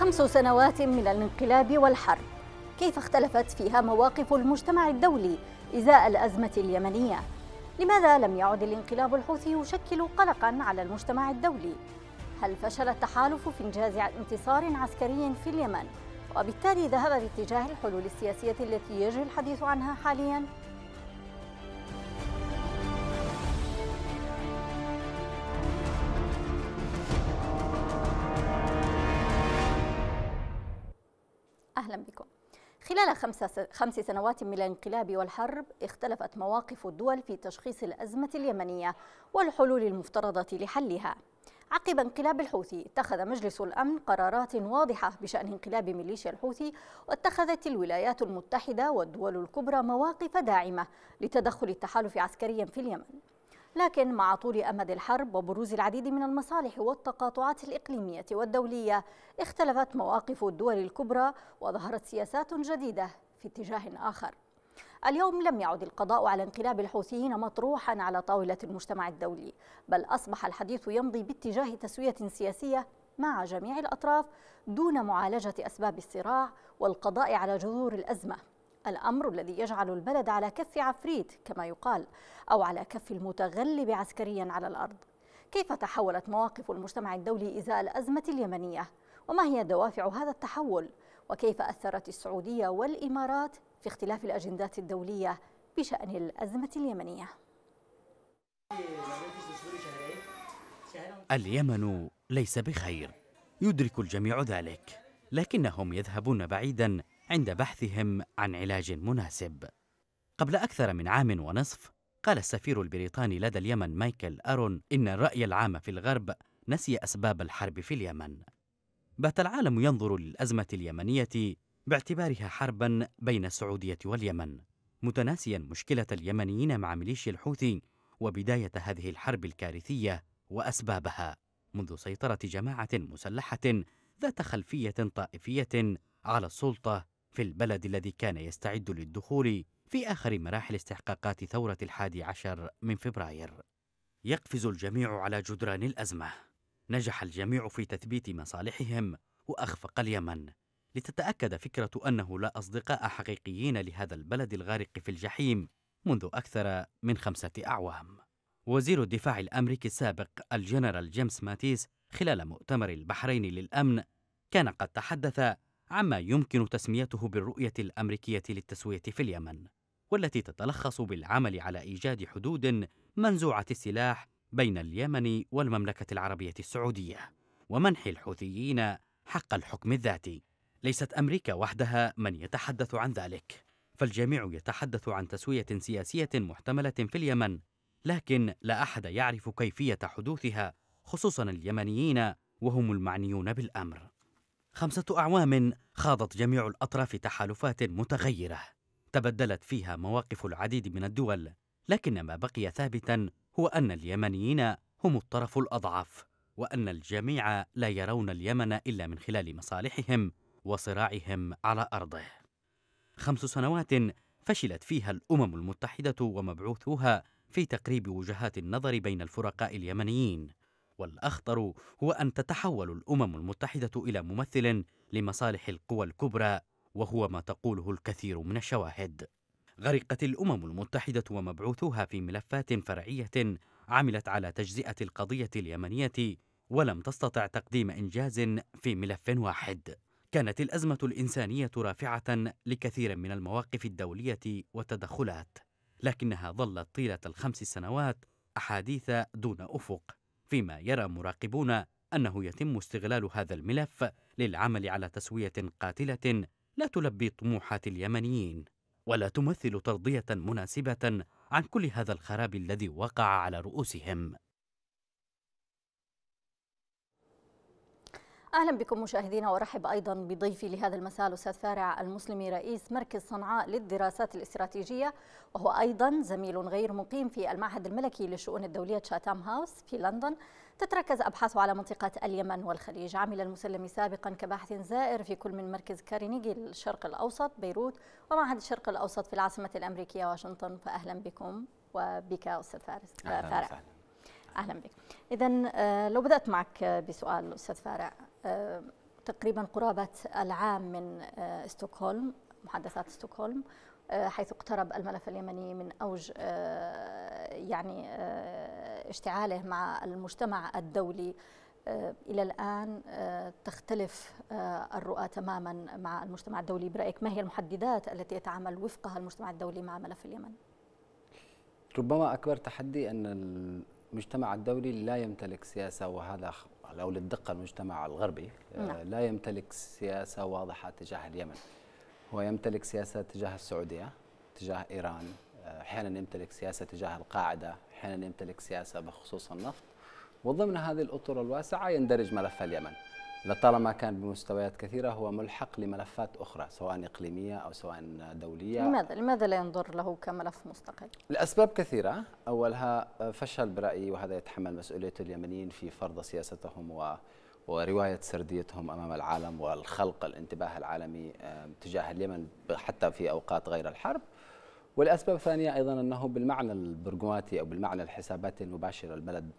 خمس سنوات من الانقلاب والحرب كيف اختلفت فيها مواقف المجتمع الدولي إزاء الأزمة اليمنية؟ لماذا لم يعد الانقلاب الحوثي يشكل قلقاً على المجتمع الدولي؟ هل فشل التحالف في إنجاز انتصار عسكري في اليمن؟ وبالتالي ذهب باتجاه الحلول السياسية التي يجري الحديث عنها حالياً؟ أهلا بكم خلال خمس سنوات من الانقلاب والحرب اختلفت مواقف الدول في تشخيص الأزمة اليمنية والحلول المفترضة لحلها عقب انقلاب الحوثي اتخذ مجلس الأمن قرارات واضحة بشأن انقلاب ميليشيا الحوثي واتخذت الولايات المتحدة والدول الكبرى مواقف داعمة لتدخل التحالف عسكريا في اليمن لكن مع طول أمد الحرب وبروز العديد من المصالح والتقاطعات الإقليمية والدولية اختلفت مواقف الدول الكبرى وظهرت سياسات جديدة في اتجاه آخر اليوم لم يعد القضاء على انقلاب الحوثيين مطروحا على طاولة المجتمع الدولي بل أصبح الحديث يمضي باتجاه تسوية سياسية مع جميع الأطراف دون معالجة أسباب الصراع والقضاء على جذور الأزمة الأمر الذي يجعل البلد على كف عفريت كما يقال أو على كف المتغلب عسكريا على الأرض كيف تحولت مواقف المجتمع الدولي إزاء الأزمة اليمنية؟ وما هي دوافع هذا التحول؟ وكيف أثرت السعودية والإمارات في اختلاف الأجندات الدولية بشأن الأزمة اليمنية؟ اليمن ليس بخير يدرك الجميع ذلك لكنهم يذهبون بعيدا عند بحثهم عن علاج مناسب قبل أكثر من عام ونصف قال السفير البريطاني لدى اليمن مايكل أرون إن الرأي العام في الغرب نسي أسباب الحرب في اليمن بات العالم ينظر للأزمة اليمنية باعتبارها حربا بين السعودية واليمن متناسيا مشكلة اليمنيين مع ميليشيا الحوثي وبداية هذه الحرب الكارثية وأسبابها منذ سيطرة جماعة مسلحة ذات خلفية طائفية على السلطة في البلد الذي كان يستعد للدخول في آخر مراحل استحقاقات ثورة الحادي عشر من فبراير يقفز الجميع على جدران الأزمة نجح الجميع في تثبيت مصالحهم وأخفق اليمن لتتأكد فكرة أنه لا أصدقاء حقيقيين لهذا البلد الغارق في الجحيم منذ أكثر من خمسة أعوام وزير الدفاع الأمريكي السابق الجنرال جيمس ماتيس خلال مؤتمر البحرين للأمن كان قد تحدث عما يمكن تسميته بالرؤية الأمريكية للتسوية في اليمن، والتي تتلخص بالعمل على إيجاد حدود منزوعة السلاح بين اليمن والمملكة العربية السعودية، ومنح الحوثيين حق الحكم الذاتي. ليست أمريكا وحدها من يتحدث عن ذلك، فالجميع يتحدث عن تسوية سياسية محتملة في اليمن، لكن لا أحد يعرف كيفية حدوثها، خصوصا اليمنيين وهم المعنيون بالأمر. خمسة أعوام خاضت جميع الأطراف تحالفات متغيرة تبدلت فيها مواقف العديد من الدول لكن ما بقي ثابتا هو أن اليمنيين هم الطرف الأضعف وأن الجميع لا يرون اليمن إلا من خلال مصالحهم وصراعهم على أرضه خمس سنوات فشلت فيها الأمم المتحدة ومبعوثوها في تقريب وجهات النظر بين الفرقاء اليمنيين والأخطر هو أن تتحول الأمم المتحدة إلى ممثل لمصالح القوى الكبرى وهو ما تقوله الكثير من الشواهد غرقت الأمم المتحدة ومبعوثوها في ملفات فرعية عملت على تجزئة القضية اليمنية ولم تستطع تقديم إنجاز في ملف واحد كانت الأزمة الإنسانية رافعة لكثير من المواقف الدولية والتدخلات لكنها ظلت طيلة الخمس سنوات أحاديث دون أفق فيما يرى مراقبون أنه يتم استغلال هذا الملف للعمل على تسوية قاتلة لا تلبي طموحات اليمنيين ولا تمثل ترضية مناسبة عن كل هذا الخراب الذي وقع على رؤوسهم اهلا بكم مشاهدينا وارحب ايضا بضيفي لهذا المساء الاستاذ فارع المسلمي رئيس مركز صنعاء للدراسات الاستراتيجيه وهو ايضا زميل غير مقيم في المعهد الملكي للشؤون الدوليه تشاتام هاوس في لندن تتركز ابحاثه على منطقه اليمن والخليج عمل المسلمي سابقا كباحث زائر في كل من مركز كارينيجي للشرق الاوسط بيروت ومعهد الشرق الاوسط في العاصمه الامريكيه واشنطن فاهلا بكم وبك استاذ فارس أهلاً فارع أهلاً. اهلا بك اذا آه، لو بدات معك بسؤال استاذ فارع تقريبا قرابة العام من آه، ستوكهولم محادثات ستوكهولم آه، حيث اقترب الملف اليمني من أوج آه، يعني اشتعاله مع المجتمع الدولي إلى الآن تختلف الرؤى تماما مع المجتمع الدولي برأيك ما هي المحددات التي يتعامل وفقها المجتمع الدولي مع ملف اليمن؟ ربما أكبر تحدي أن المجتمع الدولي لا يمتلك سياسة وهذا لو للدقة المجتمع الغربي آه، نعم. لا يمتلك سياسة واضحة تجاه اليمن هو يمتلك سياسة تجاه السعودية تجاه إيران آه، أحيانا يمتلك سياسة تجاه القاعدة أحيانا يمتلك سياسة بخصوص النفط وضمن هذه الأطر الواسعة يندرج ملف اليمن لطالما كان بمستويات كثيرة هو ملحق لملفات أخرى سواء إقليمية أو سواء دولية لماذا لماذا لا ينظر له كملف مستقل؟ لأسباب كثيرة أولها آه، فشل برأيي وهذا يتحمل مسؤولية اليمنيين في فرض سياستهم و ورواية سرديتهم أمام العالم والخلق الانتباه العالمي تجاه اليمن حتى في أوقات غير الحرب والأسباب الثانية أيضا أنه بالمعنى البرغماتي أو بالمعنى الحساباتي المباشرة البلد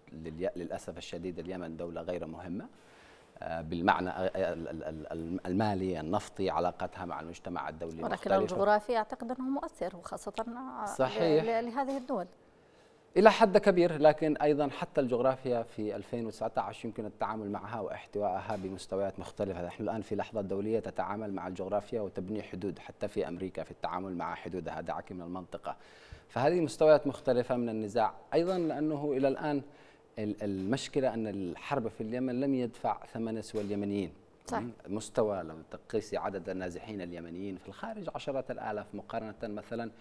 للأسف الشديد اليمن دولة غير مهمة بالمعنى آه، آه، المالي النفطي علاقتها مع المجتمع الدولي ولكن الجغرافي اعتقد انه مؤثر وخاصه آه، صحيح. لهذه الدول الى حد كبير لكن ايضا حتى الجغرافيا في 2019 يمكن التعامل معها واحتوائها بمستويات مختلفه نحن الان في لحظه دوليه تتعامل مع الجغرافيا وتبني حدود حتى في امريكا في التعامل مع حدودها دعك من المنطقه فهذه مستويات مختلفه من النزاع ايضا لانه الى الان المشكله ان الحرب في اليمن لم يدفع ثمن سوى اليمنيين صح. مستوى لو تقيسي عدد النازحين اليمنيين في الخارج عشرات الالاف مقارنه مثلا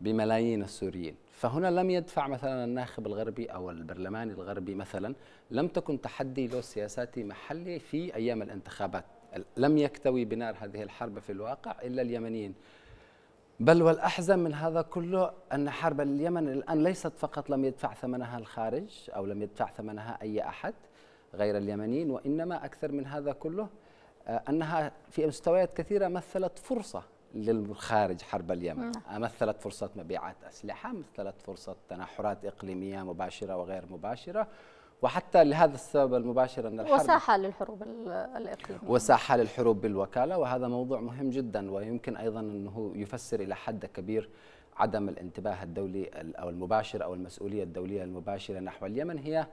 بملايين السوريين فهنا لم يدفع مثلا الناخب الغربي أو البرلماني الغربي مثلا لم تكن تحدي له سياساتي محلي في أيام الانتخابات لم يكتوي بنار هذه الحرب في الواقع إلا اليمنيين بل والأحزن من هذا كله أن حرب اليمن الآن ليست فقط لم يدفع ثمنها الخارج أو لم يدفع ثمنها أي أحد غير اليمنيين وإنما أكثر من هذا كله آه، أنها في مستويات كثيرة مثلت فرصة للخارج حرب اليمن آه، مثلت فرصة مبيعات أسلحة مثلت فرصة تنحرات إقليمية مباشرة وغير مباشرة وحتى لهذا السبب المباشر أن الحرب وساحة للحروب الإقليمية وساحة للحروب بالوكالة وهذا موضوع مهم جدا ويمكن أيضا أنه يفسر إلى حد كبير عدم الانتباه الدولي أو المباشر أو المسؤولية الدولية المباشرة نحو اليمن هي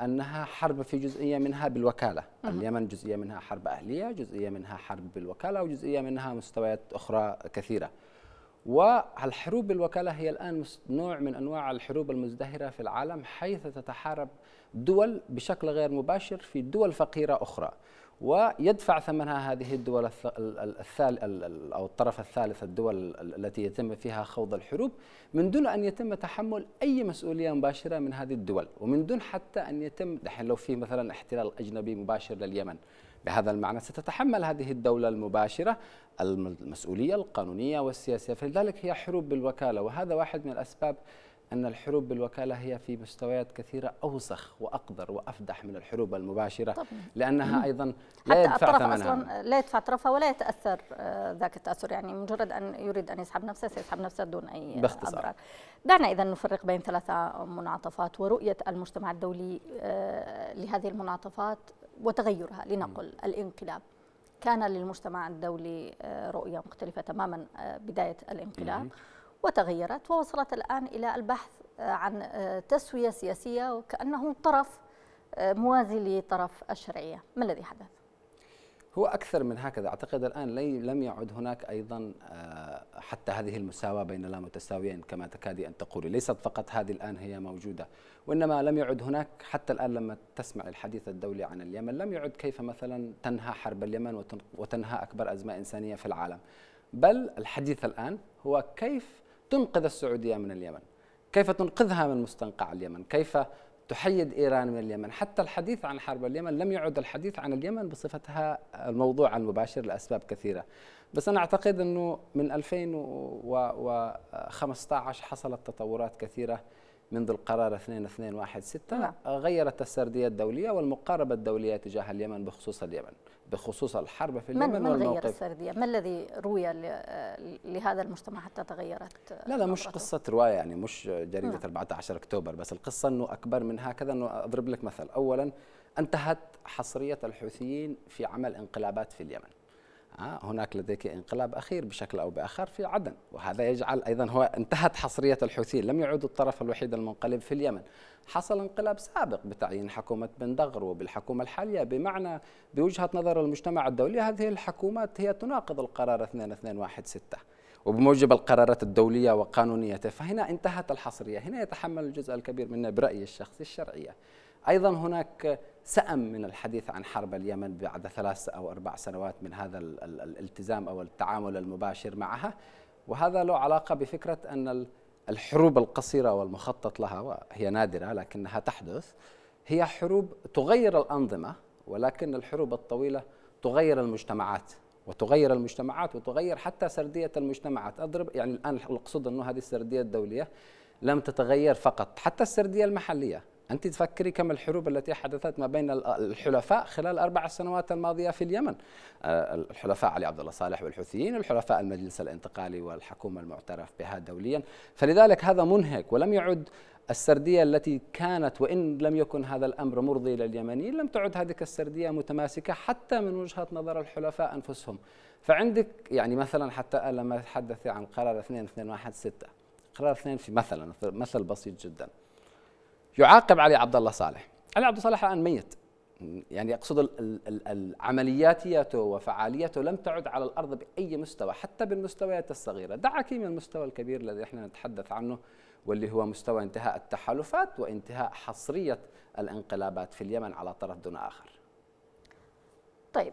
أنها حرب في جزئية منها بالوكالة أه. اليمن جزئية منها حرب أهلية جزئية منها حرب بالوكالة وجزئية منها مستويات أخرى كثيرة والحروب بالوكالة هي الآن نوع من أنواع الحروب المزدهرة في العالم حيث تتحارب دول بشكل غير مباشر في دول فقيرة أخرى ويدفع ثمنها هذه الدول الثال أو الطرف الثالث الدول التي يتم فيها خوض الحروب من دون أن يتم تحمل أي مسؤولية مباشرة من هذه الدول ومن دون حتى أن يتم دحين لو في مثلا احتلال أجنبي مباشر لليمن بهذا المعنى ستتحمل هذه الدولة المباشرة المسؤولية القانونية والسياسية فلذلك هي حروب بالوكالة وهذا واحد من الأسباب أن الحروب بالوكالة هي في مستويات كثيرة أوسخ وأقدر وأفدح من الحروب المباشرة طبعا. لأنها أيضا لا يدفع الطرف ثمنها. أصلا لا يدفع طرفها ولا يتأثر آه، ذاك التأثر يعني مجرد أن يريد أن يسحب نفسه سيسحب نفسه دون أي باختصار. أضرار دعنا إذا نفرق بين ثلاثة منعطفات ورؤية المجتمع الدولي آه، لهذه المنعطفات وتغيرها لنقل الانقلاب كان للمجتمع الدولي آه، رؤية مختلفة تماما بداية الانقلاب وتغيرت ووصلت الآن إلى البحث آه، عن آه، تسوية سياسية وكأنه طرف آه، موازي لطرف الشرعية ما الذي حدث؟ هو أكثر من هكذا أعتقد الآن لم يعد هناك أيضا حتى هذه المساواة بين لا متساويين كما تكادي أن تقولي ليست فقط هذه الآن هي موجودة وإنما لم يعد هناك حتى الآن لما تسمع الحديث الدولي عن اليمن لم يعد كيف مثلا تنهى حرب اليمن وتنهى أكبر أزمة إنسانية في العالم بل الحديث الآن هو كيف تنقذ السعودية من اليمن كيف تنقذها من مستنقع اليمن كيف تحيد إيران من اليمن حتى الحديث عن حرب اليمن لم يعد الحديث عن اليمن بصفتها الموضوع المباشر لأسباب كثيرة بس أنا أعتقد أنه من 2015 حصلت تطورات كثيرة منذ القرار 2216 نعم. غيرت السرديه الدوليه والمقاربه الدوليه تجاه اليمن بخصوص اليمن بخصوص الحرب في اليمن من والموقف من غير السرديه؟ ما الذي روي لهذا المجتمع حتى تغيرت؟ لا لا مش قصه روايه يعني مش جريده نعم. 14 اكتوبر بس القصه انه اكبر من هكذا انه اضرب لك مثل اولا انتهت حصريه الحوثيين في عمل انقلابات في اليمن آه، هناك لديك انقلاب أخير بشكل أو بآخر في عدن وهذا يجعل أيضا هو انتهت حصرية الحوثيين لم يعودوا الطرف الوحيد المنقلب في اليمن حصل انقلاب سابق بتعيين حكومة بن دغر وبالحكومة الحالية بمعنى بوجهة نظر المجتمع الدولي هذه الحكومات هي تناقض القرار 2216 وبموجب القرارات الدولية وقانونيته فهنا انتهت الحصرية هنا يتحمل الجزء الكبير منا برأيي الشخصي الشرعية أيضا هناك سأم من الحديث عن حرب اليمن بعد ثلاث أو أربع سنوات من هذا الالتزام أو التعامل المباشر معها وهذا له علاقة بفكرة أن الحروب القصيرة والمخطط لها وهي نادرة لكنها تحدث هي حروب تغير الأنظمة ولكن الحروب الطويلة تغير المجتمعات وتغير المجتمعات وتغير حتى سردية المجتمعات أضرب يعني الآن أقصد أنه هذه السردية الدولية لم تتغير فقط حتى السردية المحلية أنت تفكري كم الحروب التي حدثت ما بين الحلفاء خلال أربع سنوات الماضية في اليمن آه، الحلفاء علي عبد الله صالح والحوثيين الحلفاء المجلس الانتقالي والحكومة المعترف بها دوليا فلذلك هذا منهك ولم يعد السردية التي كانت وإن لم يكن هذا الأمر مرضي لليمنيين لم تعد هذه السردية متماسكة حتى من وجهة نظر الحلفاء أنفسهم فعندك يعني مثلا حتى آه، لما تحدث عن قرار 2216 قرار 2 في مثلا مثل بسيط جدا يعاقب علي عبد الله صالح علي عبد الله صالح الان ميت يعني اقصد عملياتيته وفعاليته لم تعد على الارض باي مستوى حتى بالمستويات الصغيره دعك من المستوى الكبير الذي احنا نتحدث عنه واللي هو مستوى انتهاء التحالفات وانتهاء حصريه الانقلابات في اليمن على طرف دون اخر طيب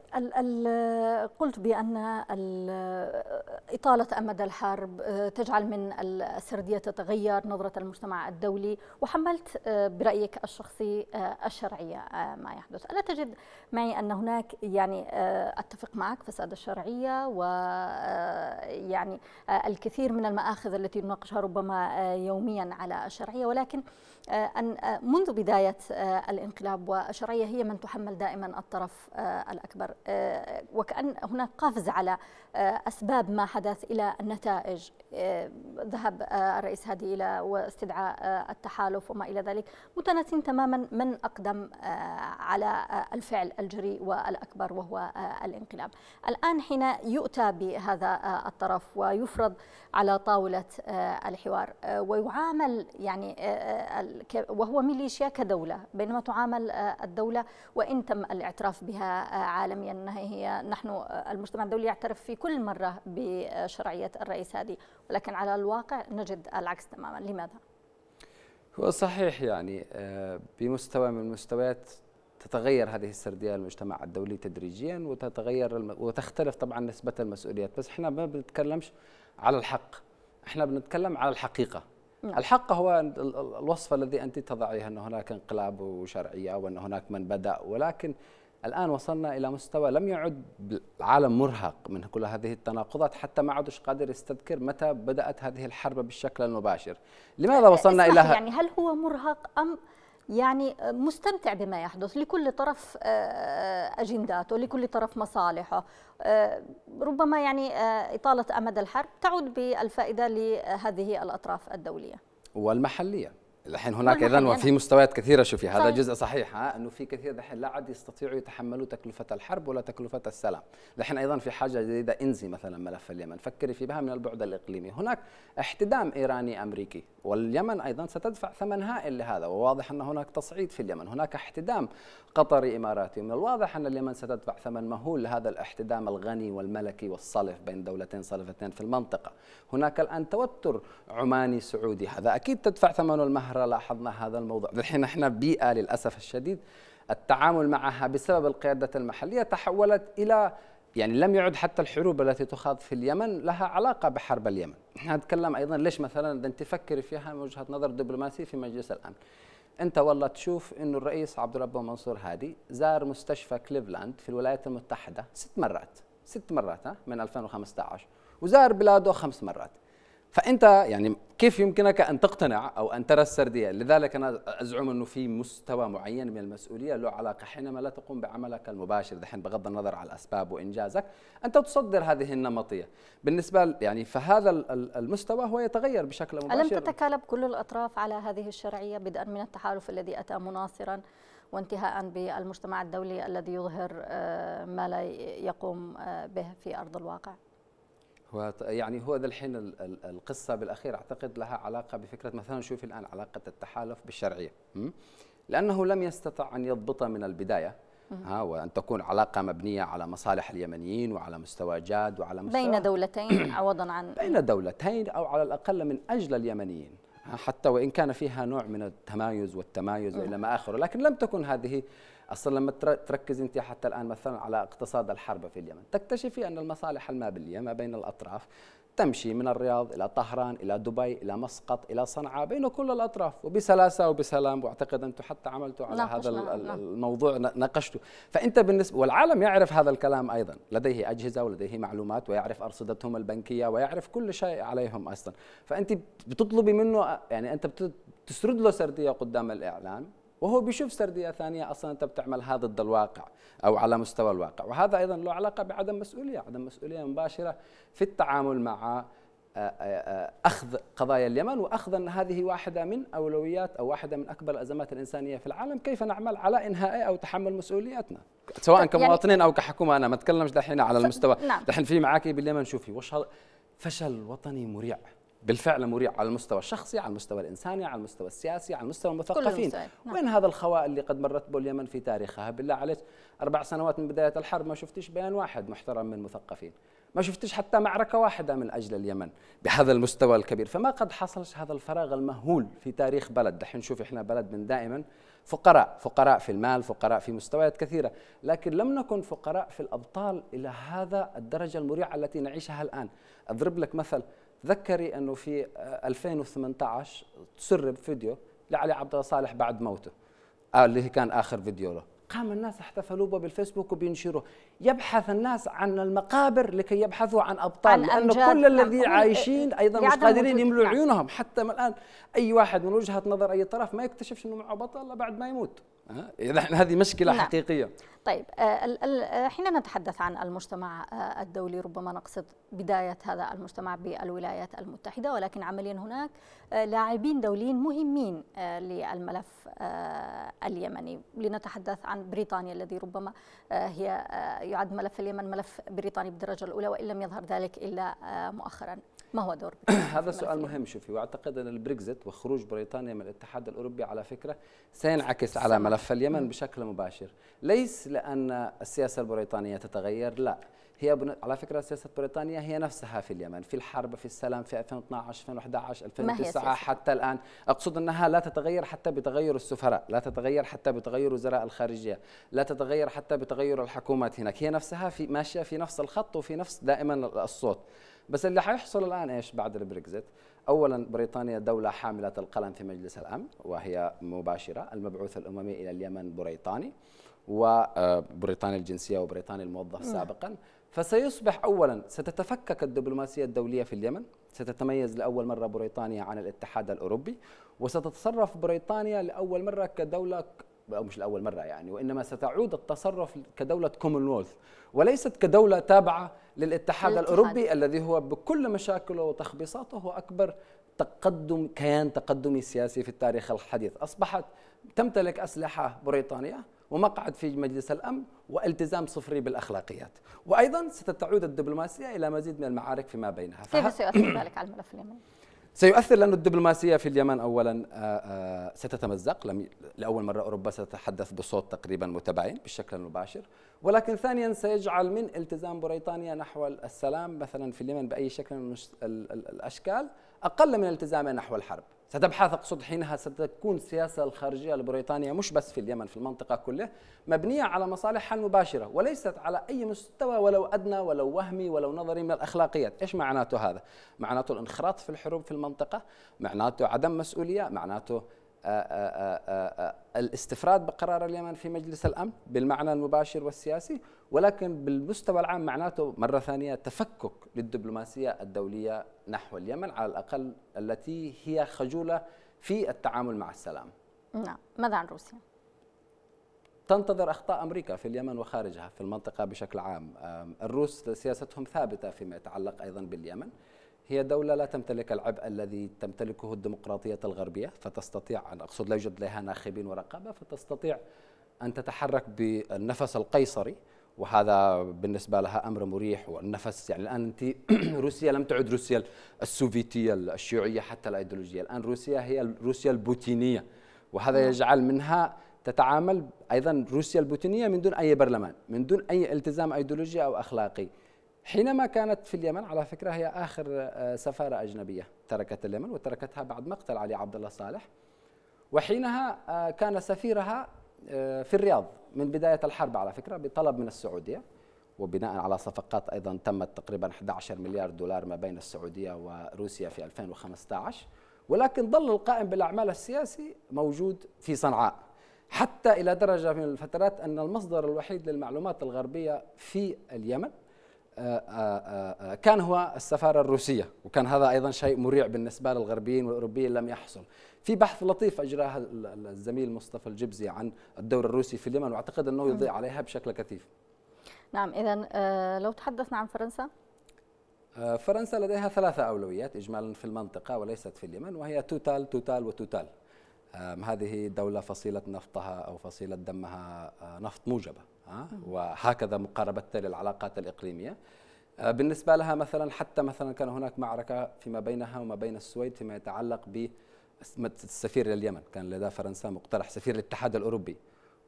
قلت بأن إطالة أمد الحرب آه، تجعل من السردية تتغير نظرة المجتمع الدولي وحملت آه، برأيك الشخصي آه، الشرعية ما يحدث ألا تجد معي أن هناك يعني أتفق معك فساد الشرعية ويعني الكثير من المآخذ التي نناقشها ربما يوميا على الشرعية ولكن آه، أن آه، منذ بداية آه، الانقلاب والشرعية هي من تحمل دائما الطرف الأكبر وكأن هناك قفز على آه، أسباب ما حدث إلى النتائج آه، ذهب آه، الرئيس هادي إلى واستدعاء التحالف وما إلى ذلك متناسين تماما من أقدم على الفعل الجريء والأكبر وهو الانقلاب الآن حين يؤتى بهذا الطرف ويفرض على طاولة الحوار ويعامل يعني وهو ميليشيا كدولة بينما تعامل الدولة وإن تم الاعتراف بها عالميا هي نحن المجتمع الدولي يعترف في كل مرة بشرعية الرئيس هذه ولكن على الواقع نجد العكس تماما لماذا؟ هو صحيح يعني آه، بمستوى من المستويات تتغير هذه السرديه المجتمع الدولي تدريجيا وتتغير وتختلف طبعا نسبه المسؤوليات بس احنا ما بنتكلمش على الحق احنا بنتكلم على الحقيقه نعم. الحق هو الوصف الذي انت تضعيه ان هناك انقلاب وشرعيه وان هناك من بدا ولكن الآن وصلنا إلى مستوى لم يعد العالم مرهق من كل هذه التناقضات حتى ما عدش قادر يستذكر متى بدأت هذه الحرب بالشكل المباشر لماذا وصلنا إلى يعني هل هو مرهق أم يعني مستمتع بما يحدث لكل طرف آه، أجنداته لكل طرف مصالحه آه، ربما يعني آه، إطالة أمد الحرب تعود بالفائدة لهذه الأطراف الدولية والمحلية الحين هناك اذا وفي مستويات كثيره شوفي هذا صحيح. جزء صحيح ها انه في كثير الحين لا عاد يستطيعوا يتحملوا تكلفه الحرب ولا تكلفه السلام، الحين ايضا في حاجه جديده انزي مثلا ملف اليمن، فكري في بها من البعد الاقليمي، هناك احتدام ايراني امريكي واليمن ايضا ستدفع ثمن هائل لهذا وواضح ان هناك تصعيد في اليمن، هناك احتدام قطري اماراتي من الواضح ان اليمن ستدفع ثمن مهول لهذا الاحتدام الغني والملكي والصلف بين دولتين صلفتين في المنطقه، هناك الان توتر عماني سعودي هذا اكيد تدفع ثمنه المهر مرة لاحظنا هذا الموضوع الحين احنا بيئة للأسف الشديد التعامل معها بسبب القيادة المحلية تحولت إلى يعني لم يعد حتى الحروب التي تخاض في اليمن لها علاقة بحرب اليمن احنا نتكلم أيضا ليش مثلا أنت تفكر فيها من وجهة نظر دبلوماسي في مجلس الأمن انت والله تشوف انه الرئيس عبد الرب منصور هادي زار مستشفى كليفلاند في الولايات المتحده ست مرات ست مرات من 2015 وزار بلاده خمس مرات فانت يعني كيف يمكنك ان تقتنع او ان ترى السرديه؟ لذلك انا ازعم انه في مستوى معين من المسؤوليه له علاقه حينما لا تقوم بعملك المباشر دحين بغض النظر عن الاسباب وانجازك، انت تصدر هذه النمطيه، بالنسبه يعني فهذا المستوى هو يتغير بشكل مباشر الم تتكالب كل الاطراف على هذه الشرعيه بدءا من التحالف الذي اتى مناصرا وانتهاء بالمجتمع الدولي الذي يظهر آه، ما لا يقوم آه، به في ارض الواقع؟ يعني هو ذا الحين القصة بالأخير أعتقد لها علاقة بفكرة مثلا شوف الآن علاقة التحالف بالشرعية لأنه لم يستطع أن يضبطها من البداية ها وأن تكون علاقة مبنية على مصالح اليمنيين وعلى مستوى جاد وعلى مستوى بين دولتين عوضا عن بين دولتين أو على الأقل من أجل اليمنيين حتى وإن كان فيها نوع من التمايز والتمايز إلى ما آخره لكن لم تكن هذه اصلا لما تركز انت حتى الان مثلا على اقتصاد الحرب في اليمن تكتشفي ان المصالح الماليه ما بين الاطراف تمشي من الرياض إلى طهران إلى دبي إلى مسقط إلى صنعاء بين كل الأطراف وبسلاسة وبسلام وأعتقد أنتم حتى عملتوا على هذا لا. نعم. الموضوع ناقشته فأنت بالنسبة والعالم يعرف هذا الكلام أيضا لديه أجهزة ولديه معلومات ويعرف أرصدتهم البنكية ويعرف كل شيء عليهم أصلا فأنت بتطلبي منه يعني أنت بتسرد له سردية قدام الإعلام وهو بيشوف سرديه ثانيه اصلا انت بتعملها ضد الواقع او على مستوى الواقع وهذا ايضا له علاقه بعدم مسؤوليه عدم مسؤوليه مباشره في التعامل مع آه، آه، آه، اخذ قضايا اليمن واخذ ان هذه واحده من اولويات او واحده من اكبر الازمات الانسانيه في العالم، كيف نعمل على إنهاء او تحمل مسؤولياتنا؟ سواء طيب، يعني كمواطنين يعني او كحكومه انا ما اتكلمش دحين على المستوى، نعم. دحين في معاكي باليمن شوفي وش فشل وطني مريع بالفعل مريع على المستوى الشخصي على المستوى الإنساني على المستوى السياسي على المستوى المثقفين نعم. وين هذا الخواء اللي قد مرت به اليمن في تاريخها بالله عليك أربع سنوات من بداية الحرب ما شفتش بيان واحد محترم من المثقفين ما شفتش حتى معركة واحدة من أجل اليمن بهذا المستوى الكبير فما قد حصلش هذا الفراغ المهول في تاريخ بلد دحين نشوف إحنا بلد من دائما فقراء فقراء في المال فقراء في مستويات كثيرة لكن لم نكن فقراء في الأبطال إلى هذا الدرجة المريعة التي نعيشها الآن أضرب لك مثل تذكري انه في 2018 آه، تسرب فيديو لعلي عبد الله صالح بعد موته آه، اللي كان اخر فيديو له قام الناس احتفلوا به بالفيسبوك وبينشروه يبحث الناس عن المقابر لكي يبحثوا عن ابطال عن لانه كل الذي نعم. عايشين ايضا مش قادرين يملوا نعم. عيونهم حتى الان اي واحد من وجهه نظر اي طرف ما يكتشفش انه معه بطل بعد ما يموت هذه مشكله نعم. حقيقيه طيب آه، آه، حين نتحدث عن المجتمع آه، الدولي ربما نقصد بداية هذا المجتمع بالولايات المتحدة ولكن عمليا هناك لاعبين دوليين مهمين للملف اليمني لنتحدث عن بريطانيا الذي ربما هي يعد ملف اليمن ملف بريطاني بالدرجة الأولى وإن لم يظهر ذلك إلا مؤخرا ما هو دور هذا سؤال مهم شوفي واعتقد ان البريكزت وخروج بريطانيا من الاتحاد الاوروبي على فكره سينعكس على ملف اليمن بشكل مباشر، ليس لان السياسه البريطانيه تتغير لا، هي على فكره سياسه بريطانيا هي نفسها في اليمن، في الحرب، في السلام، في 2012 2011 2009 حتى الان، اقصد انها لا تتغير حتى بتغير السفراء، لا تتغير حتى بتغير وزراء الخارجيه، لا تتغير حتى بتغير الحكومات هناك، هي نفسها في ماشيه في نفس الخط وفي نفس دائما الصوت. بس اللي حيحصل الان ايش بعد البريكزت؟ اولا بريطانيا دوله حامله القلم في مجلس الامن وهي مباشره المبعوث الاممي الى اليمن بريطاني وبريطانيا آه، الجنسيه وبريطانيا الموظف سابقا فسيصبح اولا ستتفكك الدبلوماسيه الدوليه في اليمن ستتميز لاول مره بريطانيا عن الاتحاد الاوروبي وستتصرف بريطانيا لاول مره كدوله أو مش لأول مرة يعني وإنما ستعود التصرف كدولة كومنولث وليست كدولة تابعة للاتحاد الأوروبي الذي هو بكل مشاكله وتخبيصاته هو أكبر تقدم كيان تقدمي سياسي في التاريخ الحديث أصبحت تمتلك أسلحة بريطانيا ومقعد في مجلس الامن والتزام صفري بالاخلاقيات، وايضا ستعود الدبلوماسيه الى مزيد من المعارك فيما بينها. كيف سيؤثر ذلك على الملف اليمني؟ سيؤثر لأن الدبلوماسية في اليمن أولا آه، آه، ستتمزق لم لأول مرة أوروبا ستتحدث بصوت تقريبا متباين بالشكل المباشر ولكن ثانيا سيجعل من التزام بريطانيا نحو السلام مثلا في اليمن بأي شكل من الأشكال أقل من التزامه نحو الحرب ستبحث أقصد حينها ستكون السياسة الخارجية البريطانية مش بس في اليمن في المنطقة كلها مبنية على مصالحها المباشرة وليست على أي مستوى ولو أدنى ولو وهمي ولو نظري من الأخلاقيات إيش معناته هذا؟ معناته الانخراط في الحروب في المنطقة معناته عدم مسؤولية معناته آه، آه، آه، الاستفراد بقرار اليمن في مجلس الامن بالمعنى المباشر والسياسي ولكن بالمستوى العام معناته مره ثانيه تفكك للدبلوماسيه الدوليه نحو اليمن على الاقل التي هي خجوله في التعامل مع السلام. نعم، ماذا عن روسيا؟ تنتظر اخطاء امريكا في اليمن وخارجها في المنطقه بشكل عام، الروس سياستهم ثابته فيما يتعلق ايضا باليمن. هي دولة لا تمتلك العبء الذي تمتلكه الديمقراطية الغربية فتستطيع أن أقصد لا يوجد لها ناخبين ورقابة فتستطيع أن تتحرك بالنفس القيصري وهذا بالنسبة لها أمر مريح والنفس يعني الآن أنت روسيا لم تعد روسيا السوفيتية الشيوعية حتى الأيديولوجية الآن روسيا هي روسيا البوتينية وهذا نعم. يجعل منها تتعامل أيضا روسيا البوتينية من دون أي برلمان من دون أي التزام أيديولوجي أو أخلاقي حينما كانت في اليمن على فكرة هي آخر آه، سفارة أجنبية تركت اليمن وتركتها بعد مقتل علي عبد الله صالح وحينها آه، كان سفيرها آه، في الرياض من بداية الحرب على فكرة بطلب من السعودية وبناء على صفقات أيضا تمت تقريبا 11 مليار دولار ما بين السعودية وروسيا في 2015 ولكن ظل القائم بالأعمال السياسي موجود في صنعاء حتى إلى درجة من الفترات أن المصدر الوحيد للمعلومات الغربية في اليمن آه، آه، آه، كان هو السفارة الروسية وكان هذا أيضا شيء مريع بالنسبة للغربيين والأوروبيين لم يحصل في بحث لطيف أجراه الزميل مصطفى الجبزي عن الدور الروسي في اليمن وأعتقد أنه نعم. يضيء عليها بشكل كثيف نعم إذا لو تحدثنا عن فرنسا فرنسا لديها ثلاثة أولويات إجمالا في المنطقة وليست في اليمن وهي توتال توتال وتوتال هذه دولة فصيلة نفطها أو فصيلة دمها نفط موجبة آه، وهكذا مقاربتها للعلاقات الإقليمية آه، بالنسبة لها مثلا حتى مثلا كان هناك معركة فيما بينها وما بين السويد فيما يتعلق ب السفير لليمن كان لدى فرنسا مقترح سفير للاتحاد الأوروبي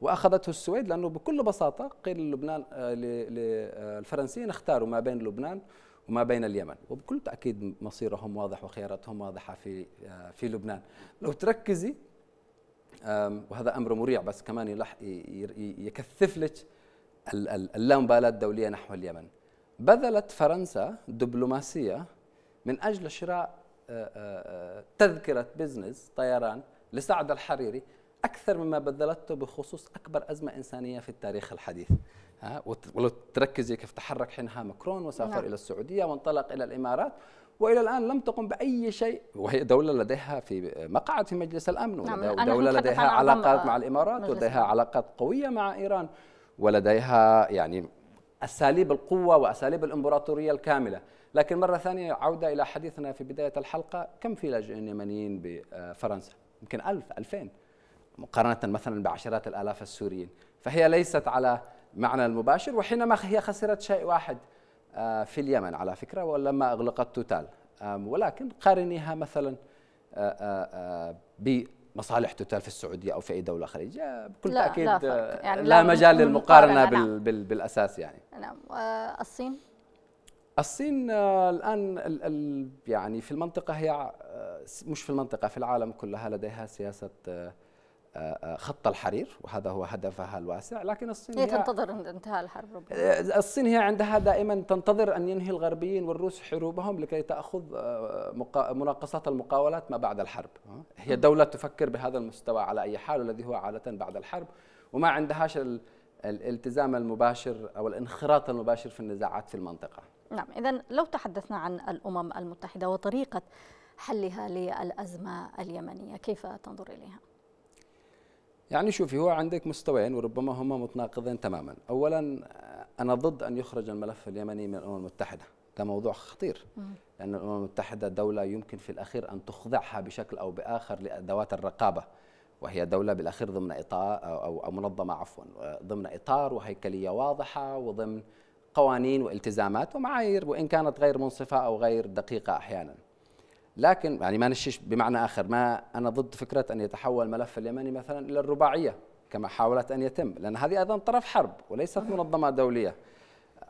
واخذته السويد لانه بكل بساطه قيل لبنان آه، للفرنسيين اختاروا ما بين لبنان وما بين اليمن وبكل تاكيد مصيرهم واضح وخياراتهم واضحه في في لبنان لو تركزي وهذا امر مريع بس كمان يكثف لك اللامبالاة الدولية نحو اليمن بذلت فرنسا دبلوماسية من أجل شراء آه، آه، آه، تذكرة بزنس طيران لسعد الحريري أكثر مما بذلته بخصوص أكبر أزمة إنسانية في التاريخ الحديث ها ولو تركزي كيف تحرك حينها ماكرون وسافر نعم. إلى السعودية وانطلق إلى الإمارات وإلى الآن لم تقم بأي شيء وهي دولة لديها في مقعد في مجلس الأمن نعم ودولة لديها علاقات مع الإمارات ولديها علاقات قوية مع إيران ولديها يعني أساليب القوة وأساليب الإمبراطورية الكاملة لكن مرة ثانية عودة إلى حديثنا في بداية الحلقة كم في لاجئين يمنيين بفرنسا؟ يمكن ألف ألفين مقارنة مثلا بعشرات الآلاف السوريين فهي ليست على معنى المباشر وحينما هي خسرت شيء واحد آه، في اليمن على فكرة ولما أغلقت توتال ولكن قارنيها مثلا آه، آه، مصالح تتال في السعوديه او في اي دوله خليجيه بكل لا تاكيد لا, يعني لا مجال للمقارنه بال بال بالاساس يعني نعم آه، الصين الصين آه، الان ال ال يعني في المنطقه هي آه، مش في المنطقه في العالم كلها لديها سياسه خط الحرير وهذا هو هدفها الواسع لكن الصين هي تنتظر انتهاء الحرب ربما آه، الصين هي عندها دائما تنتظر ان ينهي الغربيين والروس حروبهم لكي تاخذ آه، مناقصات المقاولات ما بعد الحرب هي دولة تفكر بهذا المستوى على اي حال والذي هو عادة بعد الحرب وما عندهاش الالتزام المباشر او الانخراط المباشر في النزاعات في المنطقة نعم اذا لو تحدثنا عن الامم المتحدة وطريقة حلها للازمة اليمنية كيف تنظر اليها؟ يعني شوفي هو عندك مستويين وربما هما متناقضين تماما اولا انا ضد ان يخرج الملف اليمني من الامم المتحده ده موضوع خطير لان الامم المتحده دوله يمكن في الاخير ان تخضعها بشكل او باخر لادوات الرقابه وهي دولة بالأخير ضمن إطار أو, أو منظمة عفوا ضمن إطار وهيكلية واضحة وضمن قوانين والتزامات ومعايير وإن كانت غير منصفة أو غير دقيقة أحيانا لكن يعني ما نشيش بمعنى اخر ما انا ضد فكره ان يتحول الملف اليمني مثلا الى الرباعيه كما حاولت ان يتم لان هذه ايضا طرف حرب وليست منظمه دوليه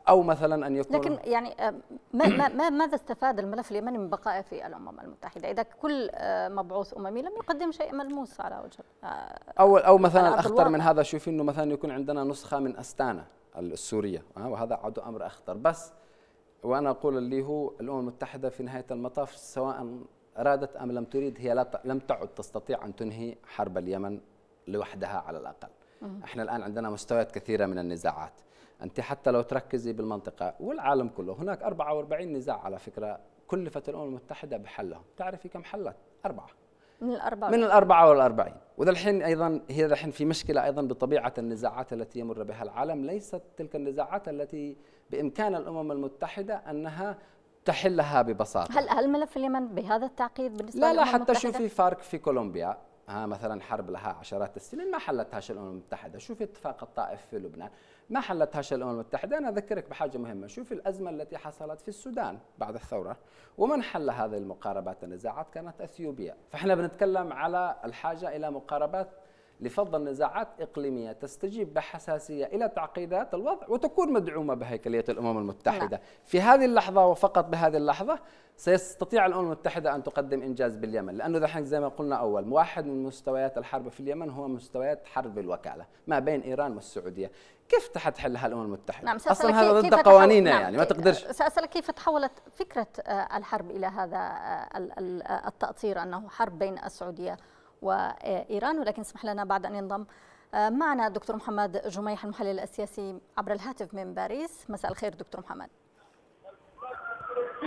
او مثلا ان يكون لكن يعني آه، ما ما ماذا استفاد الملف اليمني من بقائه في الامم المتحده اذا كل آه، مبعوث اممي لم يقدم شيء ملموس على وجه آه، او او مثلا اخطر من هذا شوفي انه مثلا يكون عندنا نسخه من استانا السوريه وهذا عدو امر اخطر بس وأنا أقول اللي هو الأمم المتحدة في نهاية المطاف سواء أرادت أم لم تريد هي لم تعد تستطيع أن تنهي حرب اليمن لوحدها على الأقل احنا الآن عندنا مستويات كثيرة من النزاعات أنت حتى لو تركزي بالمنطقة والعالم كله هناك 44 نزاع على فكرة كلفت الأمم المتحدة بحلهم تعرفي كم حلت أربعة من الأربعة من الأربعة والأربعين وذا الحين أيضا هي الحين في مشكلة أيضا بطبيعة النزاعات التي يمر بها العالم ليست تلك النزاعات التي بإمكان الأمم المتحدة أنها تحلها ببساطة هل هل ملف اليمن بهذا التعقيد بالنسبة لا لا حتى شوفي فارك في كولومبيا ها مثلا حرب لها عشرات السنين ما حلتهاش الامم المتحده، شوفي اتفاق الطائف في لبنان، ما حلتهاش الامم المتحده انا اذكرك بحاجه مهمه شوف الازمه التي حصلت في السودان بعد الثوره ومن حل هذه المقاربات النزاعات كانت اثيوبيا فاحنا بنتكلم على الحاجه الى مقاربات لفض النزاعات إقليمية تستجيب بحساسية إلى تعقيدات الوضع وتكون مدعومة بهيكلية الأمم المتحدة نعم. في هذه اللحظة وفقط بهذه اللحظة سيستطيع الأمم المتحدة أن تقدم إنجاز باليمن لأنه ذحين زي ما قلنا أول واحد من مستويات الحرب في اليمن هو مستويات حرب الوكالة ما بين إيران والسعودية كيف حتحلها الامم المتحده؟ نعم اصلا هذا ضد قوانيننا نعم يعني ما تقدرش ساسالك كيف تحولت فكره آه، الحرب الى هذا آه، آه، التاطير انه حرب بين السعوديه وايران ولكن اسمح لنا بعد ان ينضم معنا دكتور محمد جميح المحلل السياسي عبر الهاتف من باريس مساء الخير دكتور محمد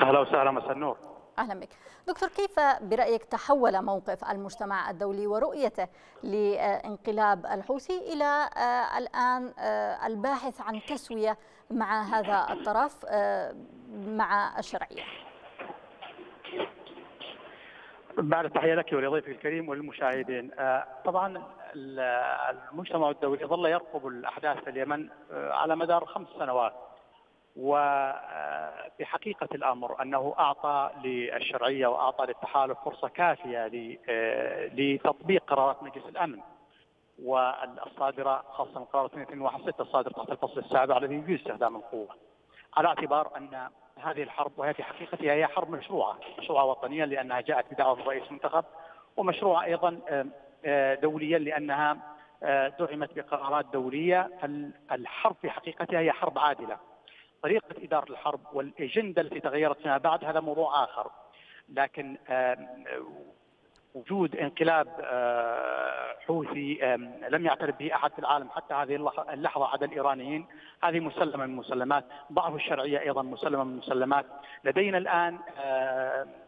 اهلا وسهلا مساء النور أهلا بك دكتور كيف برأيك تحول موقف المجتمع الدولي ورؤيته لانقلاب الحوثي إلى آه، الآن آه، الباحث عن تسوية مع هذا الطرف آه، مع الشرعية بعد التحية لك ولضيفك الكريم وللمشاهدين طبعا المجتمع الدولي ظل يرقب الأحداث في اليمن على مدار خمس سنوات وفي حقيقة الأمر أنه أعطى للشرعية وأعطى للتحالف فرصة كافية آه، لتطبيق قرارات مجلس الأمن والصادرة خاصة قرار 216 الصادر تحت الفصل السابع الذي يجوز استخدام القوة على اعتبار أن هذه الحرب وهي في حقيقتها هي حرب مشروعة مشروعة وطنيا لأنها جاءت بدعوة رئيس منتخب ومشروعة أيضا آه، دوليا لأنها آه، دعمت بقرارات دولية فالحرب في حقيقتها هي حرب عادلة طريقه اداره الحرب والاجنده التي تغيرت فيما بعد هذا موضوع اخر لكن وجود انقلاب آه، حوثي لم يعترف به احد في العالم حتى هذه اللحظه عدا الايرانيين هذه مسلمه من المسلمات، ضعف الشرعيه ايضا مسلمه من المسلمات، لدينا الان